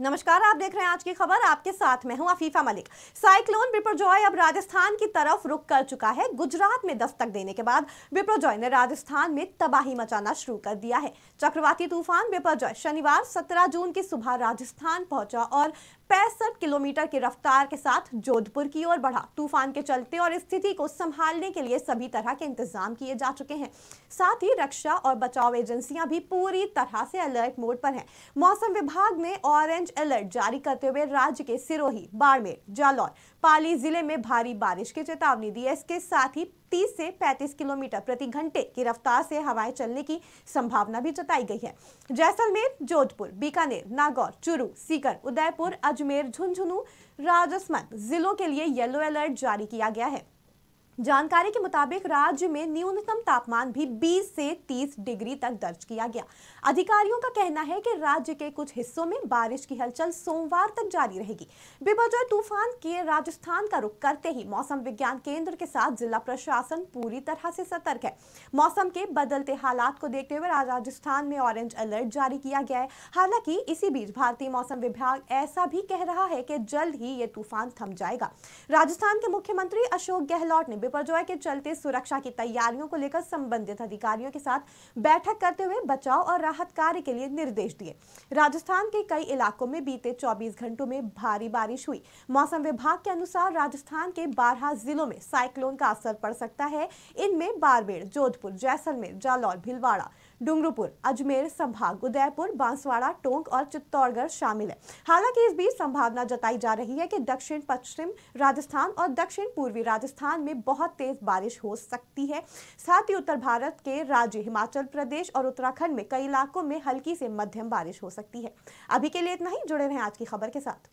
नमस्कार आप देख रहे हैं आज की खबर आपके साथ में हूं आफीफा मलिक साइक्लोन बिप्रजॉय अब राजस्थान की तरफ रुक कर चुका है गुजरात में दस्तक देने के बाद बिप्रजॉय ने राजस्थान में तबाही मचाना शुरू कर दिया है चक्रवाती तूफान बिप्रजॉय शनिवार 17 जून की सुबह राजस्थान पहुंचा और पैंसठ किलोमीटर की रफ्तार के साथ जोधपुर की ओर बढ़ा तूफान के चलते और स्थिति को संभालने के लिए सभी तरह के इंतजाम किए जा चुके हैं साथ ही रक्षा और बचाव एजेंसियां भी पूरी तरह से अलर्ट मोड पर हैं मौसम विभाग ने ऑरेंज ऑरेंज अलर्ट जारी करते हुए राज्य के सिरोही बाड़मेर जालौर पाली जिले में भारी बारिश की चेतावनी दी है इसके साथ ही 30 से 35 किलोमीटर प्रति घंटे की रफ्तार से हवाएं चलने की संभावना भी जताई गई है जैसलमेर जोधपुर बीकानेर नागौर चुरू सीकर उदयपुर अजमेर झुंझुनू राजसमंद जिलों के लिए येलो अलर्ट जारी किया गया है जानकारी के मुताबिक राज्य में न्यूनतम तापमान भी 20 से 30 डिग्री तक दर्ज किया गया अधिकारियों का कहना है कि राज्य के कुछ हिस्सों में बारिश की हलचल सोमवार तक जारी रहेगी बेबजय तूफान के राजस्थान का रुख करते ही मौसम विज्ञान केंद्र के साथ जिला प्रशासन पूरी तरह से सतर्क है मौसम के बदलते हालात को देखते हुए राजस्थान में ऑरेंज अलर्ट जारी किया गया है हालांकि इसी बीच भारतीय मौसम विभाग ऐसा भी कह रहा है कि जल्द ही ये तूफान थम जाएगा राजस्थान के मुख्यमंत्री अशोक गहलोत ने डब्बे पर जो है कि चलते सुरक्षा की तैयारियों को लेकर संबंधित अधिकारियों के साथ बैठक करते हुए बचाव और राहत कार्य के लिए निर्देश दिए राजस्थान के कई इलाकों में बीते चौबीस घंटों में भारी बारिश हुई मौसम विभाग के अनुसार राजस्थान के बारह जिलों में साइक्लोन का असर पड़ सकता है इनमें बारबेड़ जोधपुर जैसलमेर जालौर भिलवाड़ा डुंगरूपुर अजमेर संभाग उदयपुर बांसवाड़ा टोंक और चित्तौड़गढ़ शामिल है हालांकि इस बीच संभावना जताई जा रही है कि दक्षिण पश्चिम राजस्थान और दक्षिण पूर्वी राजस्थान में बहुत तेज बारिश हो सकती है साथ ही उत्तर भारत के राज्य हिमाचल प्रदेश और उत्तराखंड में कई इलाकों में हल्की से मध्यम बारिश हो सकती है अभी के लिए इतना ही जुड़े रहे आज की खबर के साथ